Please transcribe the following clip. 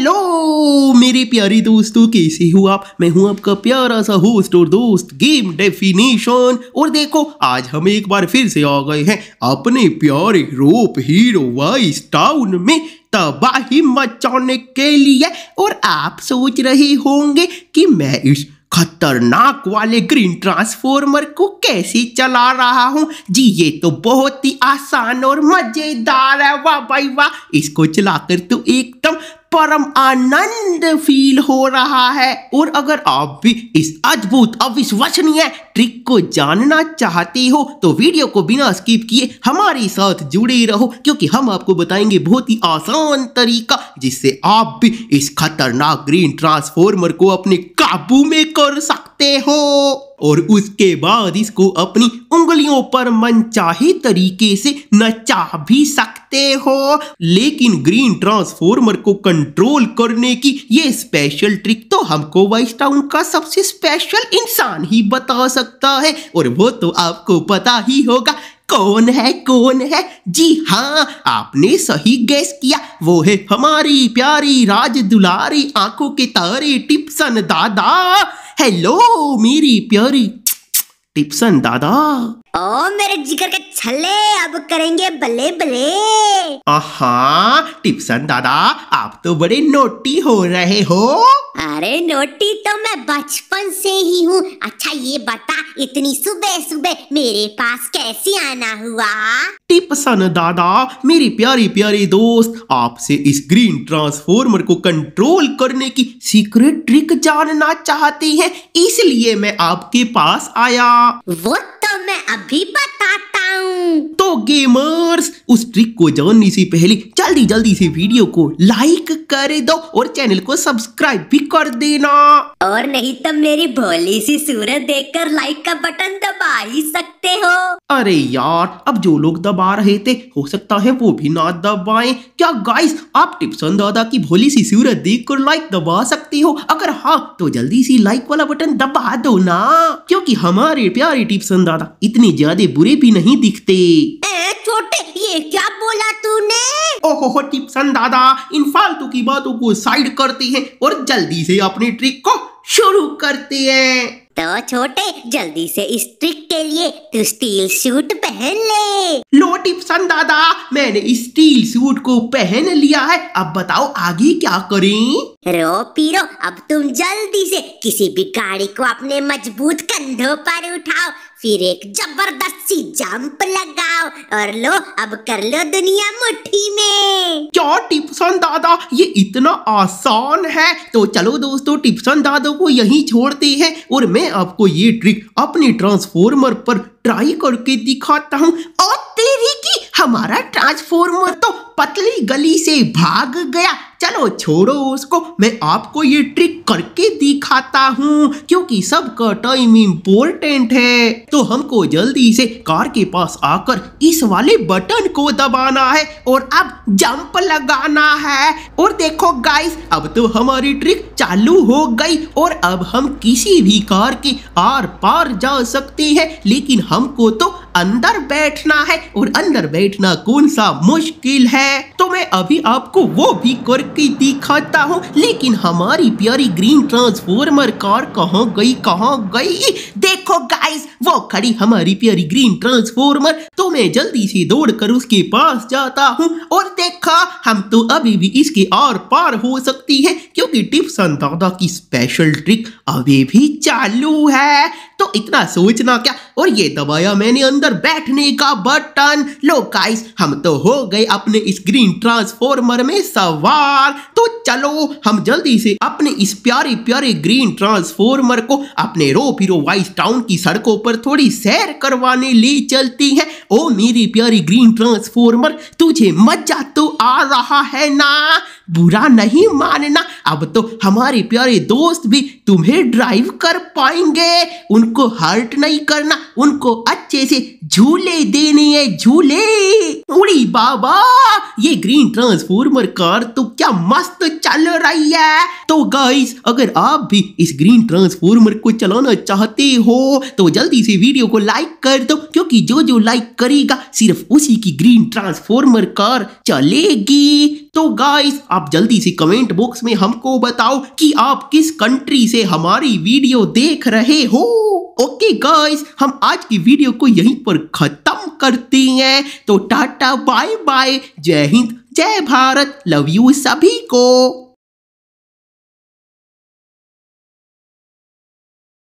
hello मेरे प्यारे दोस्तों कैसे हो आप मैं हूं आपका प्यारा सा होस्ट और दोस्त गेम डेफिनेशन और देखो आज हम एक बार फिर से आ गए हैं अपने प्यारे रोप हीरो वाइस टाउन में तबाही मचाने के लिए और आप सोच रहे होंगे कि मैं इस खतरनाक वाले ग्रीन ट्रांसफॉर्मर को कैसे चला रहा हूँ जी ये तो बहुत ही आसान और मजेदार है वाह भाई वाह इसको चलाकर तो एकदम परम आनंद फील हो रहा है और अगर आप भी इस अद्भुत अविश्वसनीय ट्रिक को जानना चाहते हो तो वीडियो को बिना स्किप किए हमारे साथ जुड़े रहो क्योंकि हम आपको बताएंगे बहुत ही आसान तरीका जिससे आप भी इस खतरनाक ग्रीन ट्रांसफॉर्मर को अपने काबू में कर सकते हो और उसके बाद इसको अपनी उंगलियों पर मनचाही तरीके से नचा भी सकते हो लेकिन ग्रीन ट्रांसफॉर्मर को कंट्रोल करने की ये स्पेशल ट्रिक तो हमको वाइस टाउन का सबसे स्पेशल इंसान ही बता सकता है और वो तो आपको पता ही होगा कौन है कौन है जी हाँ आपने सही गैस किया वो है हमारी प्यारी राज दुलारी आंखों के तारे टिप्सन दादा हेलो मेरी प्यारी टिप्सन दादा ओ मेरे जिगर के छले अब करेंगे बले बले आहा टिप्सन दादा आप तो बड़े नोटी हो रहे हो अरे नोटी तो मैं बचपन से ही हूँ अच्छा ये बता इतनी सुबह सुबह मेरे पास कैसे आना हुआ टिप्सन दादा मेरी प्यारी प्यारी दोस्त आपसे इस ग्रीन ट्रांसफॉर्मर को कंट्रोल करने की सीक्रेट ट्रिक जानना चाहती है इसलिए मैं आपके पास आया वो तो मैं अभी बता तो गेमर्स उस ट्रिक को जानने से पहले जल्दी जल्दी से वीडियो को लाइक कर दो और चैनल को सब्सक्राइब भी कर देना और नहीं तो मेरी भोली सी सूरत देखकर लाइक का बटन दबा ही सकते हो अरे यार अब जो लोग दबा रहे थे हो सकता है वो भी ना दबाएं क्या गाइस आप टिप्सन दादा की भोली सी सूरत देख कर लाइक दबा सकते हो अगर हाँ तो जल्दी सी लाइक वाला बटन दबा दो ना कि हमारे प्यारे टिप्सन दादा इतने ज्यादा बुरे भी नहीं दिखते ए छोटे ये क्या बोला तूने ओहो हो टिप्सन दादा इन फालतू की बातों को साइड करते हैं और जल्दी से अपने ट्रिक को शुरू करते हैं तो छोटे जल्दी से इस ट्रिक के लिए तू स्टील सूट पहन ले लो टिप्सन दादा मैंने स्टील सूट को पहन लिया है अब बताओ आगे क्या करें रो पीरो अब तुम जल्दी से किसी भी गाड़ी को अपने मजबूत कंधों पर उठाओ फिर एक जबरदस्त सी जंप लगाओ और लो अब कर लो दुनिया मुट्ठी में क्या टिप्सन दादा ये इतना आसान है तो चलो दोस्तों टिप्सन दादा को यहीं छोड़ते हैं और मैं आपको ये ट्रिक अपने ट्रांसफॉर्मर पर ट्राई करके दिखाता हूँ और तेरी की हमारा ट्रांसफॉर्मर तो पतली गली से भाग गया चलो छोड़ो उसको मैं आपको ये ट्रिक करके दिखाता हूँ क्योंकि सबका टाइम इम्पोर्टेंट है तो हमको जल्दी से कार के पास आकर इस वाले बटन को दबाना है और अब जंप लगाना है और देखो गाइस अब तो हमारी ट्रिक चालू हो गई और अब हम किसी भी कार के आर पार जा सकते हैं लेकिन हमको तो अंदर बैठना है और अंदर बैठना कौन सा मुश्किल है मैं अभी आपको वो भी करके दिखाता हूँ लेकिन हमारी प्यारी ग्रीन ट्रांसफॉर्मर कार कहाँ गई कहाँ गई देखो गाइस वो खड़ी हमारी प्यारी ग्रीन ट्रांसफॉर्मर तो मैं जल्दी से दौड़ कर उसके पास जाता हूँ और देखा हम तो अभी भी इसके आर पार हो सकती है की संतादा की स्पेशल ट्रिक अभी भी चालू है तो इतना सोचना क्या और ये दबाया मैंने अंदर बैठने का बटन लो गाइस हम तो हो गए अपने इस ग्रीन ट्रांसफॉर्मर में सवार तो चलो हम जल्दी से अपने इस प्यारे प्यारे ग्रीन ट्रांसफॉर्मर को अपने रो फिरो वाइस टाउन की सड़कों पर थोड़ी सैर करवाने ले चलती है ओ मेरी प्यारी ग्रीन ट्रांसफॉर्मर तुझे मजा तो आ रहा है ना बुरा नहीं मानना अब तो हमारे प्यारे दोस्त भी तुम्हें ड्राइव कर पाएंगे उनको हर्ट नहीं करना उनको अच्छे से झूले देने हैं झूले उड़ी बाबा ये ग्रीन ट्रांसफॉर्मर कार तो क्या मस्त चल रही है तो गाइस अगर आप भी इस ग्रीन ट्रांसफॉर्मर को चलाना चाहते हो तो जल्दी से वीडियो को लाइक कर दो क्योंकि जो जो लाइक करेगा सिर्फ उसी की ग्रीन ट्रांसफॉर्मर कार चलेगी तो गाइस आप जल्दी से कमेंट बॉक्स में हमको बताओ कि आप किस कंट्री से हमारी वीडियो देख रहे हो ओके गाइस हम आज की वीडियो को यहीं पर खत्म करते हैं तो टाटा बाय बाय जय हिंद जय भारत लव यू सभी को